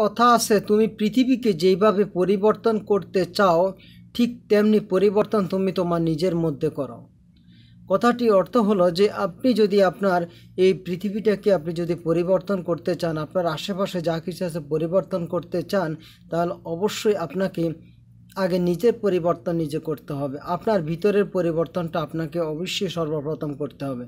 কথা আছে তুমি পৃথিবীকে যেইভাবে পরিবর্তন করতে চাও ঠিক তেমনি পরিবর্তন তুমি তোমার নিজের মধ্যে করো কথাটি অর্থ হলো যে আপনি যদি আপনার এই পৃথিবীটাকে আপনি যদি পরিবর্তন করতে চান আপনার আশেপাশে যা কিছু আছে পরিবর্তন করতে চান তাহলে অবশ্যই আপনাকে আগে নিজের পরিবর্তন নিজে করতে হবে আপনার ভিতরের পরিবর্তনটা আপনাকে অবশ্যই সর্বপ্রথম করতে হবে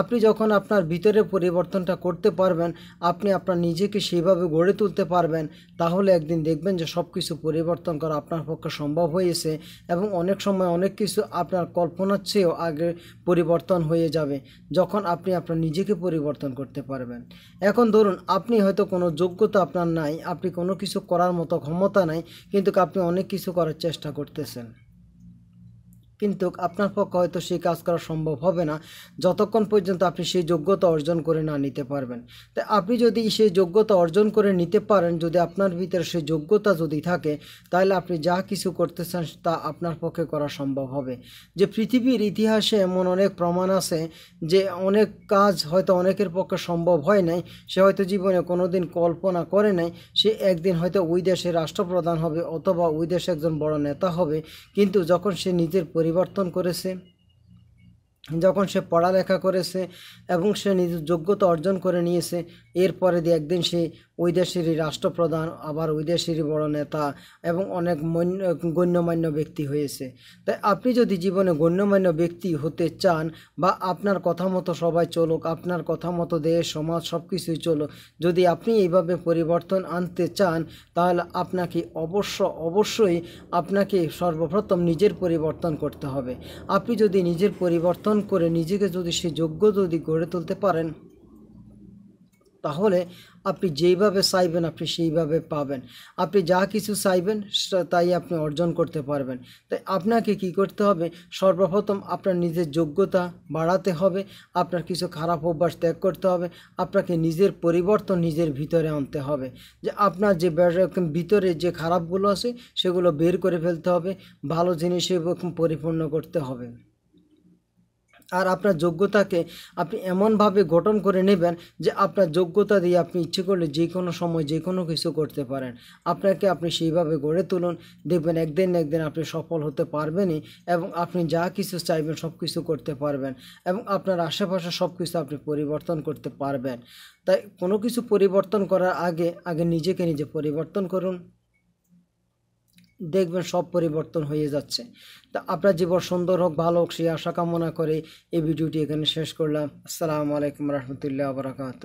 আপনি যখন আপনার ভিতরের পরিবর্তনটা করতে পারবেন আপনি আপনার নিজেকে সেইভাবে গড়ে তুলতে পারবেন তাহলে একদিন দেখবেন যে সব কিছু পরিবর্তন করা আপনার পক্ষে সম্ভব হয়েছে এবং অনেক সময় অনেক কিছু আপনার কল্পনার চেয়েও আগে পরিবর্তন হয়ে যাবে যখন আপনি আপনার নিজেকে পরিবর্তন করতে পারবেন এখন ধরুন আপনি হয়তো কোনো যোগ্যতা আপনার নাই আপনি কোনো কিছু করার মতো ক্ষমতা নাই কিন্তু আপনি অনেক কিছু করার চেষ্টা করতেছেন কিন্তু আপনার পক্ষে হয়তো সেই কাজ করা সম্ভব হবে না যতক্ষণ পর্যন্ত আপনি সেই যোগ্যতা অর্জন করে না নিতে পারবেন তাই আপনি যদি সেই যোগ্যতা অর্জন করে নিতে পারেন যদি আপনার ভিতরে সেই যোগ্যতা যদি থাকে তাহলে আপনি যা কিছু করতে চান তা আপনার পক্ষে করা সম্ভব হবে যে পৃথিবীর ইতিহাসে এমন অনেক প্রমাণ আছে যে অনেক কাজ হয়তো অনেকের পক্ষে সম্ভব হয় নাই সে হয়তো জীবনে কোনো দিন কল্পনা করে নাই সে একদিন হয়তো ওই দেশে রাষ্ট্রপ্রধান হবে অথবা ওই দেশে একজন বড় নেতা হবে কিন্তু যখন সে নিজের পরি পরিবর্তন করেছে যখন সে পড়ালেখা করেছে এবং সে নিজের যোগ্যতা অর্জন করে নিয়েছে এরপরে দিয়ে একদিন সে ওই দেশেরই রাষ্ট্রপ্রধান আবার ওই দেশেরই বড় নেতা এবং অনেক গণ্যমান্য ব্যক্তি হয়েছে তাই আপনি যদি জীবনে গণ্যমান্য ব্যক্তি হতে চান বা আপনার কথা মতো সবাই চলুক আপনার কথা মতো দেশ সমাজ সব কিছুই চলুক যদি আপনি এইভাবে পরিবর্তন আনতে চান তাহলে আপনাকে অবশ্য অবশ্যই আপনাকে সর্বপ্রথম নিজের পরিবর্তন করতে হবে আপনি যদি নিজের পরিবর্তন অর্জন করে নিজেকে যদি সে যোগ্য যদি গড়ে তুলতে পারেন তাহলে আপনি যেইভাবে চাইবেন আপনি সেইভাবে পাবেন আপনি যা কিছু চাইবেন তাই আপনি অর্জন করতে পারবেন তাই আপনাকে কি করতে হবে সর্বপ্রথম আপনার নিজের যোগ্যতা বাড়াতে হবে আপনার কিছু খারাপ অভ্যাস ত্যাগ করতে হবে আপনাকে নিজের পরিবর্তন নিজের ভিতরে আনতে হবে যে আপনার যে ভিতরে যে খারাপগুলো আছে সেগুলো বের করে ফেলতে হবে ভালো জিনিসে পরিপূর্ণ করতে হবে আর আপনার যোগ্যতাকে আপনি এমনভাবে গঠন করে নেবেন যে আপনার যোগ্যতা দিয়ে আপনি ইচ্ছে করলে যে কোনো সময় যে কোনো কিছু করতে পারেন আপনাকে আপনি সেইভাবে গড়ে তুলুন দেখবেন একদিন না একদিন আপনি সফল হতে পারবেনই এবং আপনি যা কিছু চাইবেন সব কিছু করতে পারবেন এবং আপনার আশেপাশে সব কিছু আপনি পরিবর্তন করতে পারবেন তাই কোনো কিছু পরিবর্তন করার আগে আগে নিজেকে নিজে পরিবর্তন করুন দেখবেন সব পরিবর্তন হয়ে যাচ্ছে তা আপনার জীবন সুন্দর হোক ভালো হোক সেই আশা কামনা করে এই ভিডিওটি এখানে শেষ করলাম আসসালামু আলাইকুম রহমতুল্লাহ বরাকাত